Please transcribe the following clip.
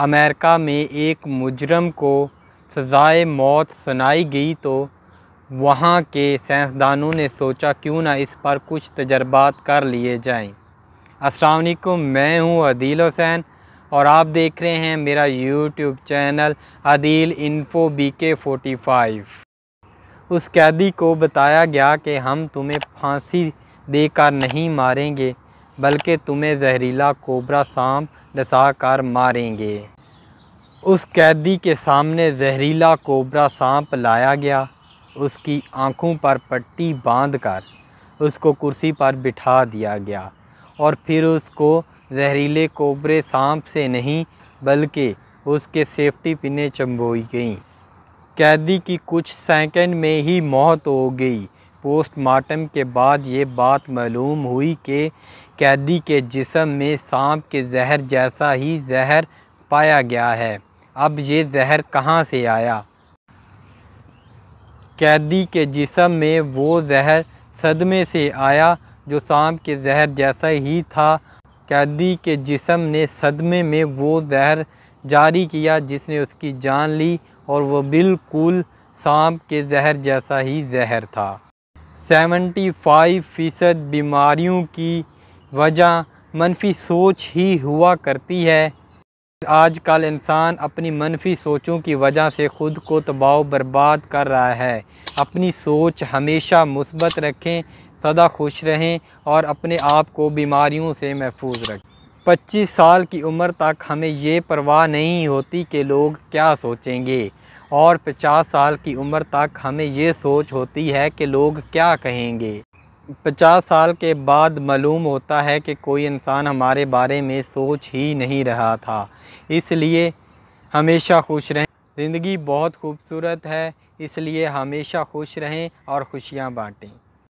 America में एक मुजरम को सज़ाए मौत सुनाई गई तो वहाँ के साइंसदानों ने सोचा क्यों ना इस पर कुछ तजर्बात कर लिए जाएं। असलकुम मैं हूँ अदील हुसैन और आप देख रहे हैं मेरा YouTube channel Adeel info B K forty five उस कैदी को बताया गया कि हम तुम्हें फांसी देकर नहीं मारेंगे बल्कि तुम्हें जहरीला कोबरा सांप डसा कर मारेंगे उस कैदी के सामने जहरीला कोबरा सांप लाया गया उसकी आंखों पर पट्टी बांध कर उसको कुर्सी पर बिठा दिया गया और फिर उसको जहरीले कोबरे सांप से नहीं बल्कि उसके सेफ्टी पिने चंबोई गईं कैदी की कुछ सेकंड में ही मौत हो गई पोस्टमार्टम के बाद ये बात मालूम हुई कि कैदी के जिसम में सांप के जहर जैसा ही जहर पाया गया है अब ये जहर कहाँ से आया कैदी के जिसम में वो जहर सदमे से आया जो सांप के जहर जैसा ही था कैदी के जिसम ने सदमे में वो जहर जारी किया जिसने उसकी जान ली और वह बिल्कुल सांप के जहर जैसा ही जहर था 75 फ़ीसद बीमारियों की वजह मनफी सोच ही हुआ करती है आजकल इंसान अपनी मनफी सोचों की वजह से ख़ुद को दबाव बर्बाद कर रहा है अपनी सोच हमेशा मुस्बत रखें सदा खुश रहें और अपने आप को बीमारियों से महफूज रखें पच्चीस साल की उम्र तक हमें ये परवाह नहीं होती कि लोग क्या सोचेंगे और 50 साल की उम्र तक हमें ये सोच होती है कि लोग क्या कहेंगे 50 साल के बाद मालूम होता है कि कोई इंसान हमारे बारे में सोच ही नहीं रहा था इसलिए हमेशा खुश रहें ज़िंदगी बहुत खूबसूरत है इसलिए हमेशा खुश रहें और खुशियाँ बाँटें